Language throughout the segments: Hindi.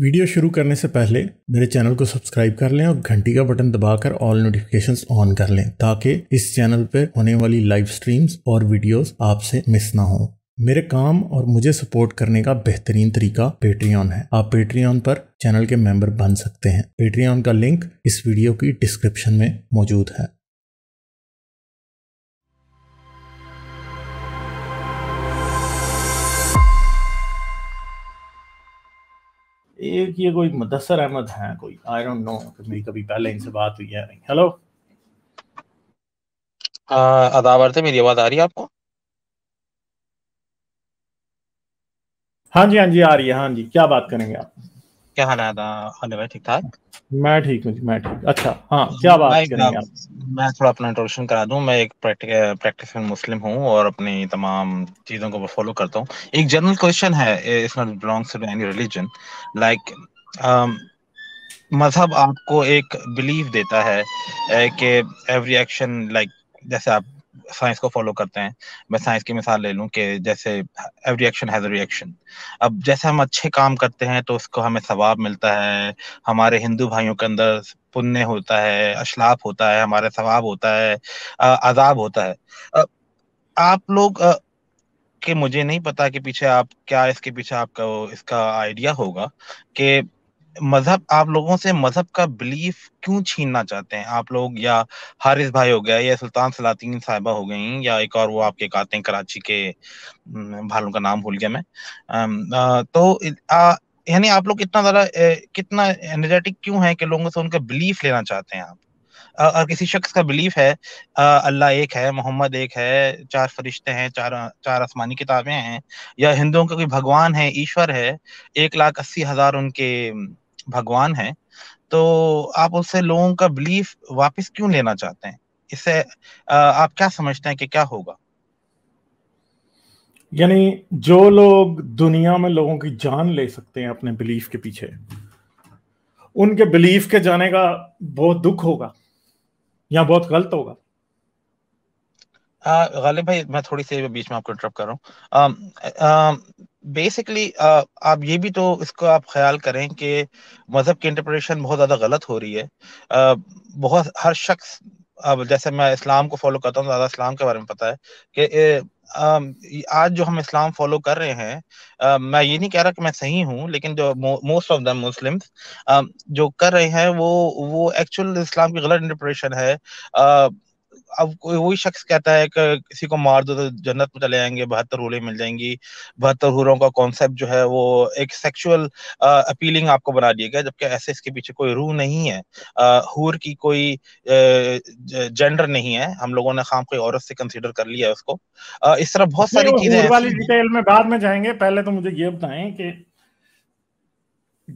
वीडियो शुरू करने से पहले मेरे चैनल को सब्सक्राइब कर लें और घंटी का बटन दबाकर ऑल नोटिफिकेशंस ऑन कर लें ताकि इस चैनल पर होने वाली लाइव स्ट्रीम्स और वीडियोस आपसे मिस ना हो मेरे काम और मुझे सपोर्ट करने का बेहतरीन तरीका पेट्रियन है आप पेट्रियन पर चैनल के मेंबर बन सकते हैं पेट्रियन का लिंक इस वीडियो की डिस्क्रिप्शन में मौजूद है एक ये कोई मुदसर अहमद है कोई आई डोंट नो मेरी कभी पहले इनसे बात हुई है नहीं हेलो अदावर से मेरी आवाज आ रही है आपको हाँ जी हाँ जी आ रही है हाँ जी क्या बात करेंगे आप क्या हाल है हाल है ठीक ठाक मैं ठीक हूँ मैं ठीक अच्छा हाँ क्या बात करेंगे मैं थोड़ा अपना इंट्रोडक्शन करा दूं मैं एक प्रैक्टिस मुस्लिम हूँ और अपनी तमाम चीज़ों को फॉलो करता हूँ एक जनरल क्वेश्चन है it's not belongs to any religion like मजहब आपको एक बिलीव देता है कि एवरी एक्शन लाइक जैसे आप साइंस को फॉलो करते हैं मैं साइंस की मिसाल ले लूं कि जैसे एवरी एक्शन हैज़ रिएक्शन अब जैसे हम अच्छे काम करते हैं तो उसको हमें सवाब मिलता है हमारे हिंदू भाइयों के अंदर पुण्य होता है अशलाप होता है हमारे सवाब होता है अजाब होता है आप लोग के मुझे नहीं पता कि पीछे आप क्या इसके पीछे आपका इसका आइडिया होगा कि मजहब आप लोगों से मजहब का बिलीफ क्यों छीनना चाहते हैं आप लोग या हारिस भाई हो गया या सुल्तान सलातीन साहिबा हो गई या एक और वो आपके कहते हैं कराची के भालों का नाम भूल गया मैं आ, तो यानी आप लोग इतना ज़्यादा कितना एनर्जेटिक क्यों है कि लोगों से उनका बिलीफ लेना चाहते हैं आप और किसी शख्स का बिलीफ है अल्लाह एक है मोहम्मद एक है चार फरिश्ते हैं चार चार आसमानी किताबें हैं या हिंदुओं का कोई भगवान है ईश्वर है एक लाख अस्सी हजार उनके भगवान है तो आप उससे लोगों का बिलीफ वापस क्यों लेना चाहते हैं इससे आप क्या समझते हैं कि क्या होगा यानी जो लोग दुनिया में लोगों की जान ले सकते हैं अपने बिलीफ के पीछे उनके बिलीफ के जाने का बहुत दुख होगा या बहुत गलत होगा गालिब भाई मैं थोड़ी सी बीच में आपको इंटरप्ट कर रहा हूँ बेसिकली uh, आप ये भी तो इसको आप ख्याल करें कि मज़हब की इंटरप्रेशन बहुत ज़्यादा गलत हो रही है uh, बहुत हर शख्स अब जैसे मैं इस्लाम को फॉलो करता हूँ ज़्यादा इस्लाम के बारे में पता है कि ए, um, आज जो हम इस्लाम फॉलो कर रहे हैं uh, मैं ये नहीं कह रहा कि मैं सही हूँ लेकिन जो मोस्ट ऑफ द मुस्लिम जो कर रहे हैं वो वो एक्चुअल इस्लाम की गलत इंटरप्रेशन है अब कोई वही शख्स कहता है कि किसी को मार दो तो जन्नत में चले जाएंगे बहत्तर होले मिल जाएंगी बहत्तर हुरों का कॉन्सेप्ट जो है वो एक सेक्सुअल अपीलिंग आपको बना दिया गया जबकि ऐसे इसके पीछे कोई रूह नहीं है हूर की कोई जेंडर नहीं है हम लोगों ने खाम कोई औरत से कंसिडर कर लिया है उसको इस तरह बहुत सारी चीजें डिटेल में बाद में जाएंगे पहले तो मुझे ये बताएं कि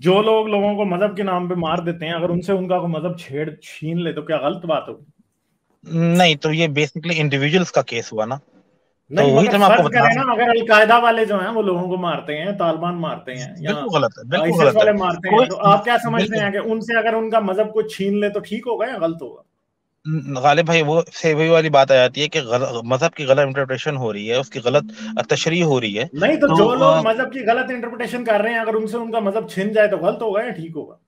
जो लोग लोगों को मजहब के नाम पे मार देते हैं अगर उनसे उनका को मजहब छेड़ छीन ले तो क्या गलत बात होगी नहीं तो ये बेसिकली इंडिविजुअल्स का केस हुआ ना नहीं तो वही तो मैं आपको बता रहा अगर अलकायदा वाले जो हैं वो लोगों को मारते हैं तालिबान मारते हैं बिल्कुल गलत है बिल्कुल गलत वाले मारते हैं तो आप क्या समझते हैं कि उनसे अगर उनका मजहब को छीन ले तो ठीक होगा या गलत होगा गालिब भाई वो से वही वाली बात आ जाती है कि मजहब की गलत इंटरप्रिटेशन हो रही है उसकी गलत तशरी हो रही है नहीं तो, तो जो लोग मजहब की गलत इंटरप्रिटेशन कर रहे हैं अगर उनसे उनका मजहब छिन जाए तो गलत होगा या ठीक होगा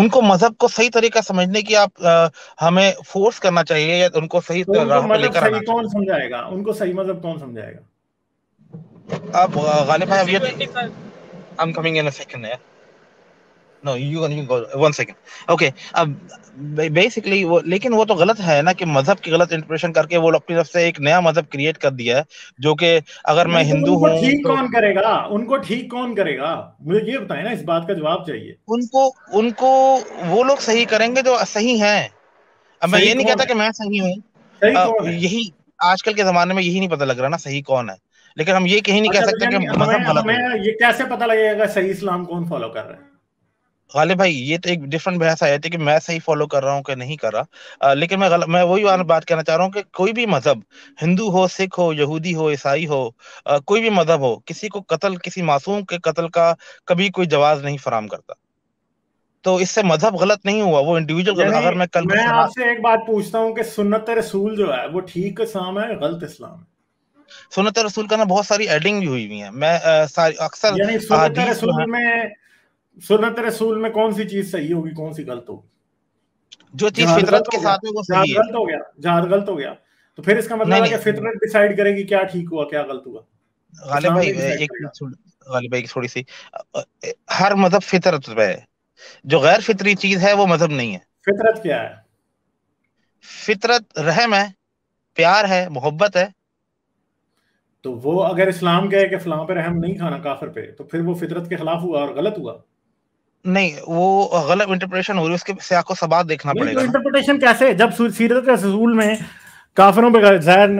उनको मजहब को सही तरीका समझने की आप आ, हमें फोर्स करना चाहिए या उनको सही तो उनको मजहब लेकर कौन समझाएगा उनको सही मजहब कौन समझाएगा आप गालिब भाई अब ये I am coming in a second यार no you can you one second okay अब बेसिकली वो लेकिन वो तो गलत है ना कि मजहब की गलत इंटरप्रिटेशन करके वो अपनी तरफ से एक नया मजहब क्रिएट कर दिया है जो कि अगर मैं तो हिंदू हूँ ठीक तो, कौन करेगा उनको ठीक कौन करेगा मुझे ये बताए ना इस बात का जवाब चाहिए उनको उनको वो लोग सही करेंगे जो सही हैं अब मैं ये नहीं कहता कि मैं सही हूँ यही आजकल के जमाने में यही नहीं पता लग रहा ना सही कौन है लेकिन हम ये कहीं नहीं कह अच्छा, तो सकते कि मजहब ये कैसे पता लगेगा सही इस्लाम कौन फॉलो कर रहा है गालिब भाई ये तो एक डिफरेंट बहस आ जाती है कि मैं सही फॉलो कर रहा हूँ कि नहीं कर रहा आ, लेकिन मैं गल, मैं वही बात कहना चाह रहा हूँ कि कोई भी मजहब हिंदू हो सिख हो यहूदी हो ईसाई हो आ, कोई भी मजहब हो किसी को कत्ल किसी मासूम के कत्ल का कभी कोई जवाब नहीं फराम करता तो इससे मजहब गलत नहीं हुआ वो इंडिविजुअल अगर मैं कल मैं आपसे एक बात पूछता हूँ कि सुन्नत रसूल जो है वो ठीक इस्लाम है गलत इस्लाम है सुनत रसूल का ना बहुत सारी एडिंग भी हुई हुई है मैं अक्सर सुन्नत रसूल में सुनत रसूल में कौन सी चीज सही होगी कौन सी गलत होगी जो चीज फितरत के साथ है वो सही है गलत हो गया जहां गलत हो गया तो फिर इसका मतलब है कि फितरत डिसाइड करेगी क्या ठीक हुआ क्या गलत हुआ गालिब भाई एक गालिब भाई की थोड़ी सी हर मजहब फितरत पे है जो गैर फितरी चीज है वो मजहब नहीं है फितरत क्या है फितरत रहम है प्यार है मोहब्बत है तो वो अगर इस्लाम कहे कि फलां पे रहम नहीं खाना काफिर पे तो फिर वो फितरत के खिलाफ हुआ और गलत हुआ नहीं वो गलत इंटरप्रिटेशन हो रही है उसके से आपको सबाब देखना तो पड़ेगा इंटरप्रिटेशन कैसे जब सीरत के रसूल में काफरों पे जहर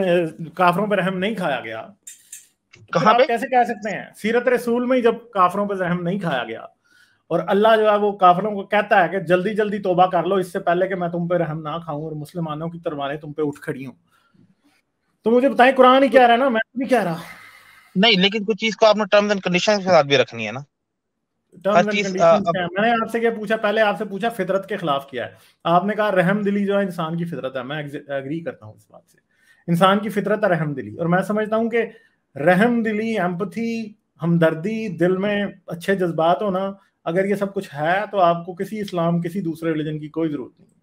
काफरों पर रहम नहीं खाया गया तो कहाँ पे कैसे कह सकते हैं सीरत रसूल में ही जब काफरों पे रहम नहीं खाया गया और अल्लाह जो है वो काफरों को कहता है कि जल्दी जल्दी तोबा कर लो इससे पहले कि मैं तुम पे रहम ना खाऊं और मुसलमानों की तरवारें तुम पे उठ खड़ी हूं तो मुझे बताएं कुरान ही कह रहा है ना मैं भी कह रहा नहीं लेकिन कुछ चीज को आपने टर्म्स एंड कंडीशन के साथ भी रखनी है ना Uh, मैंने आपसे क्या पूछा पहले आपसे पूछा फितरत के खिलाफ किया है आपने कहा रहम दिली जो है इंसान की फितरत है मैं करता हूँ इस बात से इंसान की फितरत है रहम दिली और मैं समझता हूँ कि रहम दिली एम्पथी हमदर्दी दिल में अच्छे जज्बात होना अगर ये सब कुछ है तो आपको किसी इस्लाम किसी दूसरे रिलीजन की कोई जरूरत नहीं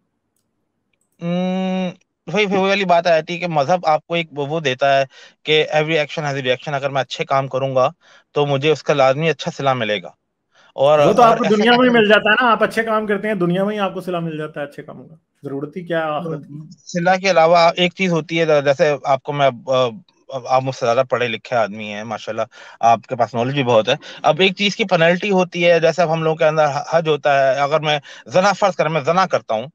hmm, वही वही वाली बात आ जाती है कि मजहब आपको एक वो देता है कि एवरी एक्शन हैज रिएक्शन अगर मैं अच्छे काम करूंगा तो मुझे उसका लाजमी अच्छा सिला मिलेगा और वो तो आपको दुनिया में ही मिल जाता है ना आप अच्छे काम करते हैं दुनिया में ही आपको सिला मिल जाता है अच्छे कामों का जरूरत ही क्या सिला के अलावा एक चीज होती है जैसे आपको मैं आप मुझसे ज्यादा पढ़े लिखे आदमी हैं माशाल्लाह आपके पास नॉलेज भी बहुत है अब एक चीज की पेनल्टी होती है जैसे अब हम लोग के अंदर हज होता है अगर मैं जना फर्ज करें मैं जना करता हूँ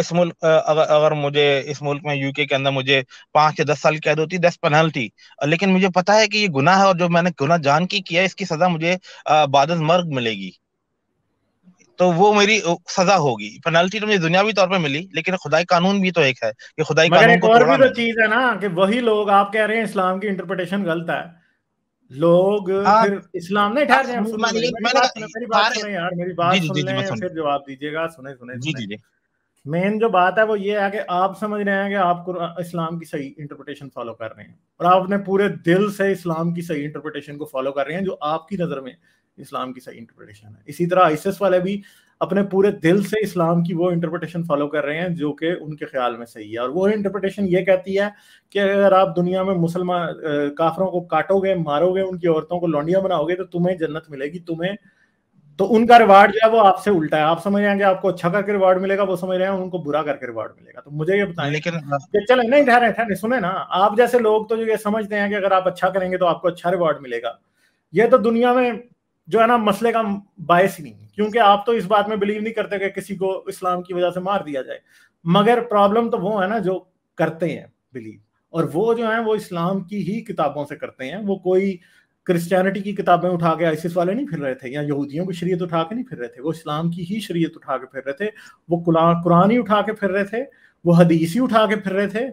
इस मुल्क अगर, अगर मुझे इस मुल्क में यूके के अंदर मुझे पांच या दस साल की कैद होती दस पेनल्टी लेकिन मुझे पता है कि ये गुना है और जो मैंने गुना जान की किया इसकी सजा मुझे बाद मर्ग मिलेगी तो वो मेरी सजा होगी पेनल्टी तो मुझे दुनियावी तौर पे मिली लेकिन खुदाई कानून भी तो एक है कि खुदाई कानून एक को और भी तो चीज है ना कि वही लोग आप कह रहे हैं इस्लाम की इंटरप्रिटेशन गलत है लोग हाँ। फिर इस्लाम नहीं ठहर हाँ, रहे हैं मेरी बात सुने यार मेरी बात सुन फिर जवाब दीजिएगा सुने सुने जी जी मेन जो बात है वो ये है कि आप समझ रहे हैं कि आप इस्लाम की सही इंटरप्रिटेशन फॉलो कर रहे हैं और आप अपने पूरे दिल से इस्लाम की सही इंटरप्रिटेशन को फॉलो कर रहे हैं जो आपकी नज़र में इस्लाम की सही इंटरप्रिटेशन है इसी तरह आइसिस वाले भी अपने पूरे दिल से इस्लाम की वो इंटरप्रिटेशन फॉलो कर रहे हैं जो कि उनके ख्याल में सही है और वो इंटरप्रिटेशन ये कहती है कि अगर आप दुनिया में मुसलमान काफरों को काटोगे मारोगे उनकी औरतों को लौंडिया बनाओगे तो तुम्हें जन्नत मिलेगी तुम्हें तो उनका रिवार्ड जो है वो आपसे उल्टा है आप समझ रहे हैं कि आपको अच्छा करके रिवार्ड मिलेगा वो समझ रहे हैं उनको बुरा करके रिवार्ड मिलेगा तो मुझे ये बताएं लेकिन हाँ। चले नहीं ठहरे ठहरे सुने ना आप जैसे लोग तो जो ये समझते हैं कि अगर आप अच्छा करेंगे तो आपको अच्छा रिवार्ड मिलेगा ये तो दुनिया में जो है ना मसले का बायस ही नहीं है क्योंकि आप तो इस बात में बिलीव नहीं करते कि किसी को इस्लाम की वजह से मार दिया जाए मगर प्रॉब्लम तो वो है ना जो करते हैं बिलीव और वो जो है वो इस्लाम की ही किताबों से करते हैं वो कोई क्रिश्चियनिटी की किताबें उठा के आइसिस वाले नहीं फिर रहे थे या यहूदियों की शरीयत उठा के नहीं फिर रहे थे वो इस्लाम की ही शरीयत उठा के फिर रहे थे वो कुरान ही उठा के फिर रहे थे वो हदीस ही उठा के फिर रहे थे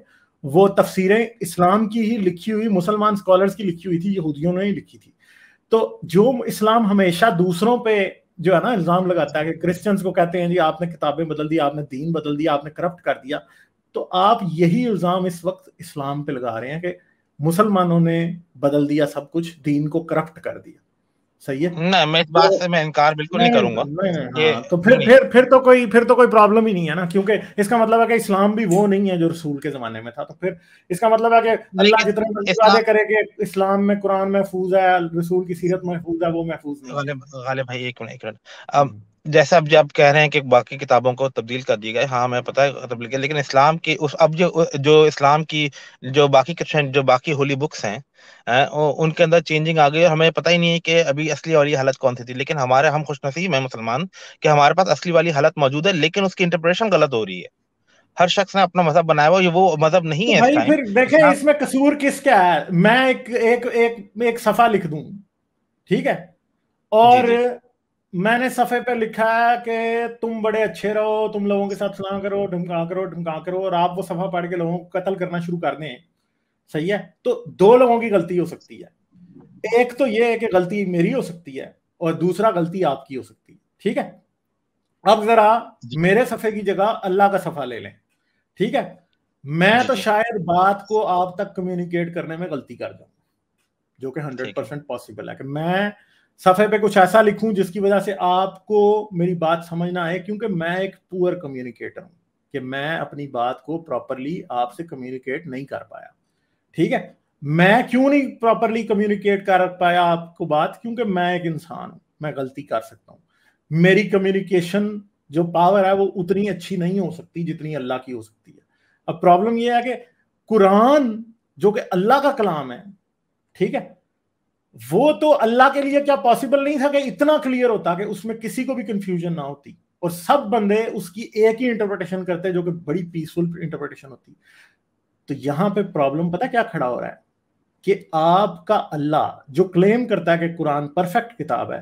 वो तफसीरें इस्लाम की ही लिखी हुई मुसलमान स्कॉलर्स की लिखी हुई थी यहूदियों ने ही लिखी थी तो जो इस्लाम हमेशा दूसरों पे जो है ना इल्ज़ाम लगाता है कि क्रिश्चियंस को कहते हैं जी आपने किताबें बदल दी आपने दीन बदल दिया आपने करप्ट कर दिया तो आप यही इल्ज़ाम इस वक्त इस्लाम पे लगा रहे हैं कि मुसलमानों ने बदल दिया सब कुछ दीन को करप्ट कर दिया सही है ना मैं इस बात तो, से मैं इनकार बिल्कुल नहीं, करूंगा नहीं, नहीं, हाँ, तो फिर फिर फिर तो कोई फिर तो कोई प्रॉब्लम ही नहीं है ना क्योंकि इसका मतलब है कि इस्लाम भी वो नहीं है जो रसूल के जमाने में था तो फिर इसका मतलब है कि अल्लाह जितने वादे करे कि इस्लाम में कुरान महफूज है रसूल की सीरत महफूज है वो महफूज नहीं गालिब भाई एक मिनट एक मिनट हम्म। जैसा अब आप कह रहे हैं कि बाकी किताबों को तब्दील कर दिया गया हाँ मैं पता है तब्दील किया लेकिन इस्लाम की उस अब जो जो इस्लाम की जो बाकी जो बाकी होली बुक्स हैं उनके अंदर चेंजिंग आ गई और हमें पता ही नहीं है कि अभी असली वाली हालत कौन सी थी लेकिन हमारे हम खुश नसीब हैं मुसलमान कि हमारे पास असली वाली हालत मौजूद है लेकिन उसकी इंटरप्रेशन गलत हो रही है हर शख्स ने अपना मजहब बनाया हुआ ये वो मजहब नहीं तो है भाई फिर देखें इसमें कसूर किसका है मैं एक एक एक, एक सफा लिख दूं ठीक है और मैंने सफे पे लिखा है कि तुम बड़े अच्छे रहो तुम लोगों के साथ सलाह करो ढमका करो ढमका करो और आप वो सफा पढ़ के लोगों को कत्ल करना शुरू कर दें सही है तो दो लोगों की गलती हो सकती है एक तो ये है कि गलती मेरी हो सकती है और दूसरा गलती आपकी हो सकती है ठीक है अब जरा मेरे सफे की जगह अल्लाह का सफा ले लें ठीक है मैं तो शायद बात को आप तक कम्युनिकेट करने में गलती कर जाऊं जो कि हंड्रेड परसेंट पॉसिबल है कि मैं सफ़े पे कुछ ऐसा लिखूं जिसकी वजह से आपको मेरी बात समझना है क्योंकि मैं एक पुअर कम्युनिकेटर हूं कि मैं अपनी बात को प्रॉपरली आपसे कम्युनिकेट नहीं कर पाया ठीक है मैं क्यों नहीं प्रॉपरली कम्युनिकेट कर पाया आपको बात क्योंकि मैं एक इंसान हूं मैं गलती कर सकता हूँ मेरी कम्युनिकेशन जो पावर है वो उतनी अच्छी नहीं हो सकती जितनी अल्लाह की हो सकती है अब प्रॉब्लम यह है कि कुरान जो कि अल्लाह का कलाम है ठीक है वो तो अल्लाह के लिए क्या पॉसिबल नहीं था कि इतना क्लियर होता कि उसमें किसी को भी कंफ्यूजन ना होती और सब बंदे उसकी एक ही इंटरप्रिटेशन करते जो कि बड़ी पीसफुल इंटरप्रिटेशन होती तो यहां पे प्रॉब्लम पता क्या खड़ा हो रहा है कि आपका अल्लाह जो क्लेम करता है कि कुरान परफेक्ट किताब है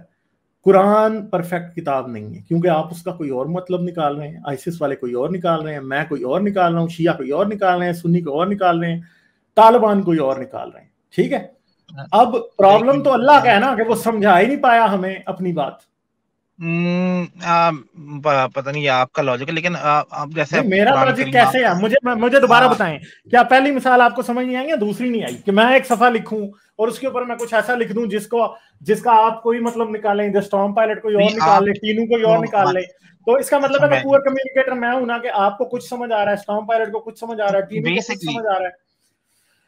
कुरान परफेक्ट किताब नहीं है क्योंकि आप उसका कोई और मतलब निकाल रहे हैं आइसिस वाले कोई और निकाल रहे हैं मैं कोई और निकाल रहा हूँ शिया कोई और निकाल रहे हैं सुन्नी कोई और निकाल रहे हैं तालिबान कोई और निकाल रहे हैं ठीक है अब प्रॉब्लम तो अल्लाह का है ना हाँ। कि वो समझा ही नहीं पाया हमें अपनी बात हम्म, आ, पता नहीं आपका लॉजिक है लेकिन आ, आप जैसे मेरा लॉजिक कैसे है मुझे मुझे दोबारा हाँ। बताएं क्या पहली मिसाल आपको समझ नहीं आई या दूसरी नहीं आई कि मैं एक सफा लिखूं और उसके ऊपर मैं कुछ ऐसा लिख दूं जिसको जिसका आप कोई मतलब निकालें स्टॉम पायलट को और निकाल लें तीनों को और निकाल लें तो इसका मतलब अच्छा, है पूरा कम्युनिकेटर मैं हूं ना कि आपको कुछ समझ आ रहा है स्टॉम पायलट को कुछ समझ आ रहा है टीनू को कुछ समझ आ रहा है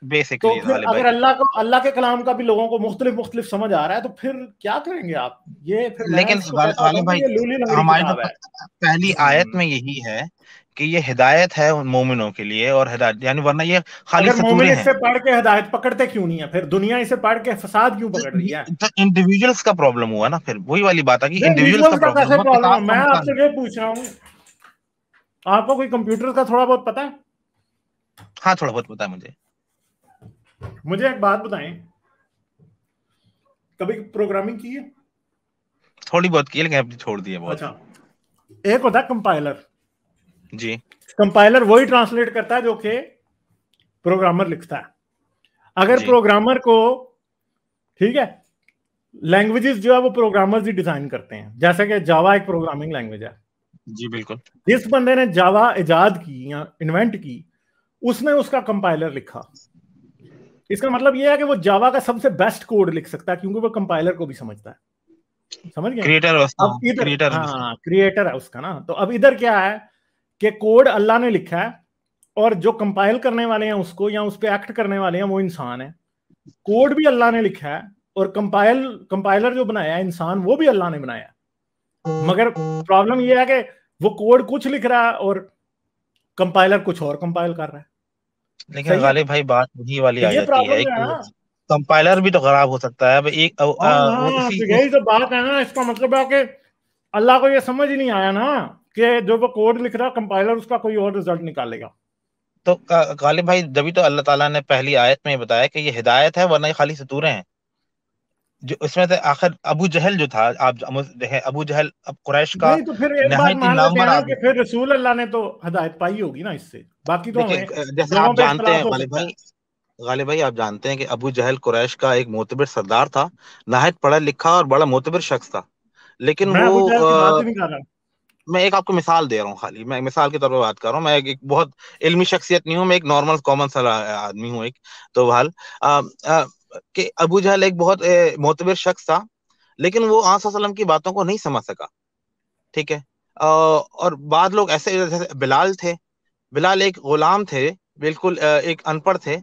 बेसिकली तो अगर अल्लाह को अल्लाह के कलाम का भी लोगों को मुख्तलिफ मुख्तलिफ समझ आ रहा है तो फिर क्या करेंगे आप ये फिर लेकिन वाले तो भाई तो पहली आयत हम्म। में यही है कि ये हिदायत है मोमिनों के लिए और हिदायत यानी वरना ये खाली मोमिन इसे पढ़ के हिदायत पकड़ते क्यों नहीं है फिर दुनिया इसे पढ़ के फसाद क्यों पकड़ रही है तो इंडिविजुअल्स का प्रॉब्लम हुआ ना फिर वही वाली बात है कि इंडिविजुअल्स का प्रॉब्लम मैं आपसे ये पूछ रहा हूँ आपको कोई कंप्यूटर का थोड़ा बहुत पता है हाँ थोड़ा बहुत पता है मुझे मुझे एक बात बताएं कभी प्रोग्रामिंग की है थोड़ी बहुत की लेकिन अपनी छोड़ दी है बहुत अच्छा एक होता है कंपाइलर जी कंपाइलर वही ट्रांसलेट करता है जो के प्रोग्रामर लिखता है अगर प्रोग्रामर को ठीक है लैंग्वेजेस जो है वो प्रोग्रामर ही डिजाइन करते हैं जैसे कि जावा एक प्रोग्रामिंग लैंग्वेज है जी बिल्कुल जिस बंदे ने जावा इजाद की या इन्वेंट की उसने उसका कंपाइलर लिखा इसका मतलब ये है कि वो जावा का सबसे बेस्ट कोड लिख सकता है क्योंकि वो कंपाइलर को भी समझता है समझ गए क्रिएटर अब इधर क्रिएटर हाँ क्रिएटर है उसका ना तो अब इधर क्या है कि कोड अल्लाह ने लिखा है और जो कंपाइल करने वाले हैं उसको या उस पर एक्ट करने वाले हैं वो इंसान है कोड भी अल्लाह ने लिखा है और कंपाइल कंपाइलर जो बनाया है इंसान वो भी अल्लाह ने बनाया मगर प्रॉब्लम यह है कि वो कोड कुछ लिख रहा है और कंपाइलर कुछ और कंपाइल कर रहा है लेकिन गालिब भाई बात वही वाली आ जाती है एक कंपाइलर तो भी तो खराब हो सकता है अब एक हाँ, आ, आ, आ, उसी यही तो बात है ना इसका मतलब है कि अल्लाह को ये समझ ही नहीं आया ना कि जो वो कोड लिख रहा कंपाइलर उसका कोई और रिजल्ट निकालेगा तो गालिब भाई जब तो अल्लाह ताला ने पहली आयत में बताया कि ये हिदायत है वरना ये खाली सतूरे हैं जो इसमें से आखिर अबू जहल जो था आप अबू जहल अब कुरैश का तो फिर एक बार मान लेते हैं कि फिर रसूल अल्लाह ने तो हदायत पाई होगी ना इससे बाकी तो जैसे आप जानते हैं गालिब भाई गालिब भाई आप जानते हैं कि अबू जहल कुरैश का एक मोतबिर सरदार था नहायत पढ़ा लिखा और बड़ा मोतबिर शख्स था लेकिन वो मैं एक आपको मिसाल दे रहा हूँ खाली मैं मिसाल के तौर पर बात कर रहा हूँ मैं एक, बहुत इल्मी शख्सियत नहीं हूँ मैं एक नॉर्मल कॉमन सा आदमी हूँ एक तो बहल कि अबू जहल एक बहुत मोतबिर शख्स था लेकिन वो आसलम की बातों को नहीं समझ सका ठीक है और बाद लोग ऐसे बिलाल थे बिलाल एक गुलाम थे बिल्कुल एक अनपढ़ थे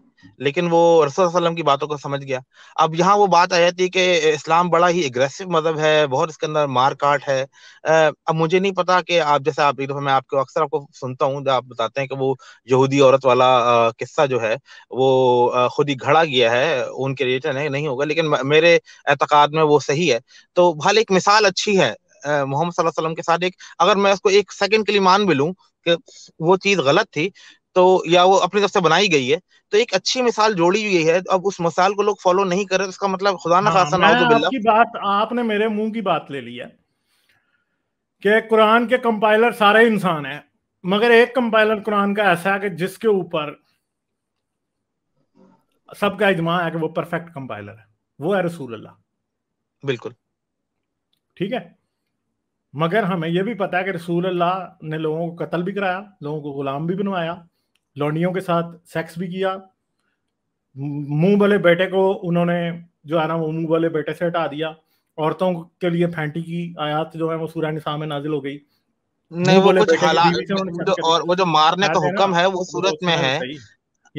लेकिन वो रसोलम की बातों को समझ गया अब यहाँ वो बात आ जाती है कि इस्लाम बड़ा ही एग्रेसिव मजहब है बहुत इसके अंदर मार काट है अब मुझे नहीं पता कि आप जैसे आप एक दफा मैं आपको अक्सर आपको सुनता हूँ आप बताते हैं कि वो यहूदी औरत वाला किस्सा जो है वो खुद ही घड़ा गया है उनके रिलेटेड तो है नहीं होगा लेकिन मेरे एतकाद में वो सही है तो भले एक मिसाल अच्छी है मोहम्मद के साथ एक अगर मैं उसको एक सेकंड के लिए मान भी लूँ कि वो चीज गलत थी तो या वो अपनी तरफ से बनाई गई है तो एक अच्छी मिसाल जोड़ी हुई है अब उस मिसाल को लोग फॉलो नहीं कर रहे इसका मतलब खुदा ना हाँ, खासा ना हो तो आपकी बात आपने मेरे मुंह की बात ले ली है कि कुरान के कंपाइलर सारे इंसान है मगर एक कंपाइलर कुरान का ऐसा है कि जिसके ऊपर सबका इजमा है कि वो परफेक्ट कंपाइलर है वो है रसूल अल्लाह बिल्कुल ठीक है मगर हमें यह भी पता है कि रसूल अल्लाह ने लोगों को कत्ल भी कराया लोगों को गुलाम भी बनवाया लौंडियों के साथ सेक्स भी किया मुंह वाले बेटे को उन्होंने जो है ना वो मुंह वाले बेटे से हटा दिया औरतों के लिए फैंटी की आयात जो है वो सूर्य निशा में नाजिल हो गई नहीं वो कुछ हालात और वो जो मारने का हुक्म है वो सूरत में है तो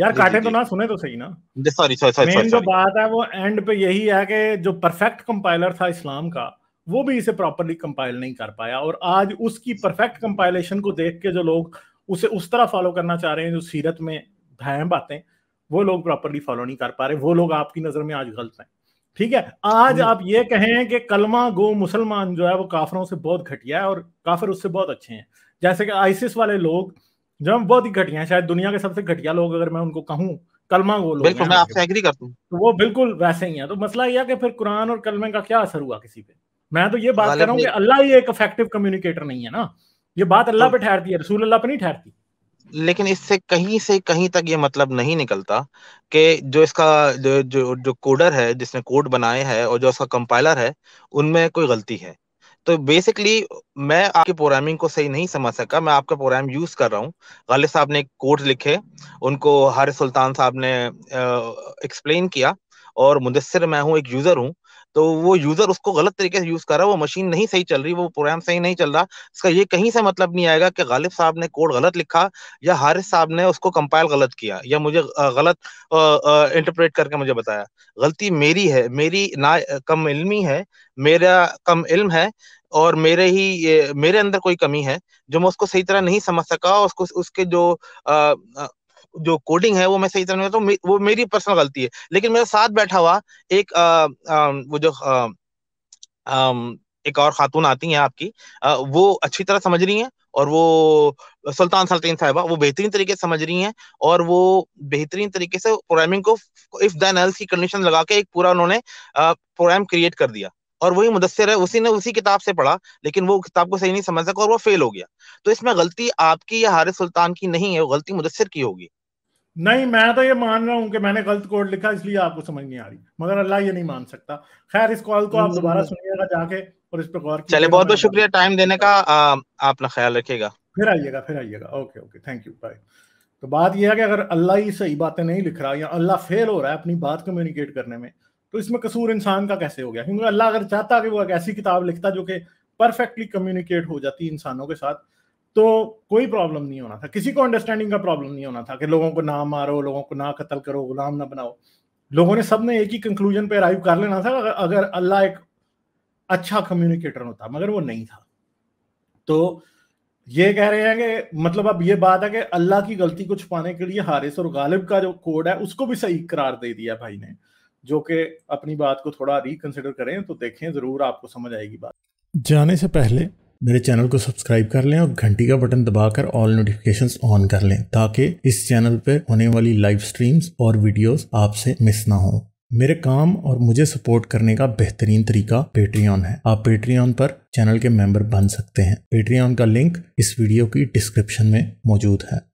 यार काटे तो ना सुने तो सही ना सॉरी सॉरी सॉरी मेन जो बात है वो एंड पे यही है कि जो परफेक्ट कंपाइलर था इस्लाम का वो भी इसे प्रॉपरली कंपाइल नहीं कर पाया और आज उसकी परफेक्ट कंपाइलेशन को देख के जो लोग उसे उस तरह फॉलो करना चाह रहे हैं जो सीरत में भैम बातें वो लोग प्रॉपरली फॉलो नहीं कर पा रहे वो लोग आपकी नजर में आज गलत हैं ठीक है आज हम्म। आप ये कहें कि कलमा गो मुसलमान जो है वो काफरों से बहुत घटिया है और काफिर उससे बहुत अच्छे हैं जैसे कि आइसिस वाले लोग जो हम बहुत ही घटिया हैं शायद दुनिया के सबसे घटिया लोग अगर मैं उनको कहूँ कलमा गो लोग बिल्कुल मैं आपसे एग्री करता हूं। तो वो बिल्कुल वैसे ही है तो मसला यह कि फिर कुरान और कलमे का क्या असर हुआ किसी पे मैं तो ये बात कर रहा हूँ कि अल्लाह ही एक इफेक्टिव कम्युनिकेटर नहीं है ना ये बात अल्लाह तो पे ठहरती है रसूल अल्लाह पे नहीं ठहरती लेकिन इससे कहीं से कहीं तक ये मतलब नहीं निकलता कि जो इसका जो जो, जो कोडर है जिसने कोड बनाए हैं और जो उसका कंपाइलर है उनमें कोई गलती है तो बेसिकली मैं आपकी प्रोग्रामिंग को सही नहीं समझ सका मैं आपका प्रोग्राम यूज कर रहा हूँ गालिब साहब ने कोड लिखे उनको हर सुल्तान साहब ने एक्सप्लेन किया और मुदसर मैं हूँ एक यूजर हूँ तो वो यूजर उसको गलत तरीके से यूज कर रहा है वो मशीन नहीं सही चल रही वो प्रोग्राम सही नहीं चल रहा इसका ये कहीं से मतलब नहीं आएगा कि गालिब साहब ने कोड गलत लिखा या हारिस साहब ने उसको कंपाइल गलत किया या मुझे गलत इंटरप्रेट करके मुझे बताया गलती मेरी है मेरी ना कम इलमी है मेरा कम इल्म है और मेरे ही मेरे अंदर कोई कमी है जो मैं उसको सही तरह नहीं समझ सका उसको उसके जो आ, जो कोडिंग है वो मैं सही तरह तो मे, वो मेरी पर्सनल गलती है लेकिन मेरे साथ बैठा हुआ एक आ, आ, वो जो आ, आ, एक और खातून आती हैं आपकी आ, वो अच्छी तरह समझ रही हैं और वो सुल्तान सल्तीन साहिबा वो बेहतरीन तरीके से समझ रही हैं और वो बेहतरीन तरीके से प्रोग्रामिंग को इफ देन एल्स की कंडीशन लगा के एक पूरा उन्होंने प्रोग्राम क्रिएट कर दिया और वही मुदस्सर है उसी ने उसी किताब से पढ़ा लेकिन वो किताब को सही नहीं समझ सका और वो फेल हो गया तो इसमें गलती आपकी या हारिस सुल्तान की नहीं है वो गलती मुदस्सर की होगी नहीं मैं तो ये मान रहा हूँ कि मैंने गलत कोड लिखा इसलिए आपको समझ नहीं आ रही मगर अल्लाह ये नहीं मान सकता खैर इस कॉल को आप हम्म। दोबारा सुनिएगा जाके और इस पर गौर चले बहुत बहुत शुक्रिया टाइम देने का आप अपना ख्याल रखेगा फिर आइएगा फिर आइएगा okay okay thank you bye तो बात यह है कि अगर अल्लाह ही सही बातें नहीं लिख रहा या अल्लाह फेल हो रहा है अपनी बात कम्युनिकेट करने में तो इसमें कसूर इंसान का कैसे हो गया क्योंकि अल्लाह अगर चाहता कि वो एक ऐसी किताब लिखता जो कि परफेक्टली कम्युनिकेट हो जाती इंसानों के साथ तो कोई प्रॉब्लम नहीं होना था किसी को अंडरस्टैंडिंग का प्रॉब्लम नहीं होना था कि लोगों को ना मारो लोगों को ना कत्ल करो गुलाम ना बनाओ लोगों ने सबने एक ही कंक्लूजन पे अराइव कर लेना था अगर अल्लाह एक अच्छा कम्युनिकेटर होता मगर वो नहीं था तो ये कह रहे हैं कि मतलब अब ये बात है कि अल्लाह की गलती को छुपाने के लिए हारिस और गालिब का जो कोड है उसको भी सही करार दे दिया भाई ने जो कि अपनी बात को थोड़ा रिकंसिडर करें तो देखें जरूर आपको समझ आएगी बात जाने से पहले मेरे चैनल को सब्सक्राइब कर लें और घंटी का बटन दबाकर ऑल नोटिफिकेशन ऑन कर लें ताकि इस चैनल पर होने वाली लाइव स्ट्रीम्स और वीडियोस आपसे मिस ना हो मेरे काम और मुझे सपोर्ट करने का बेहतरीन तरीका पेट्रियन है आप पेट्रियन पर चैनल के मेंबर बन सकते हैं पेट्रियन का लिंक इस वीडियो की डिस्क्रिप्शन में मौजूद है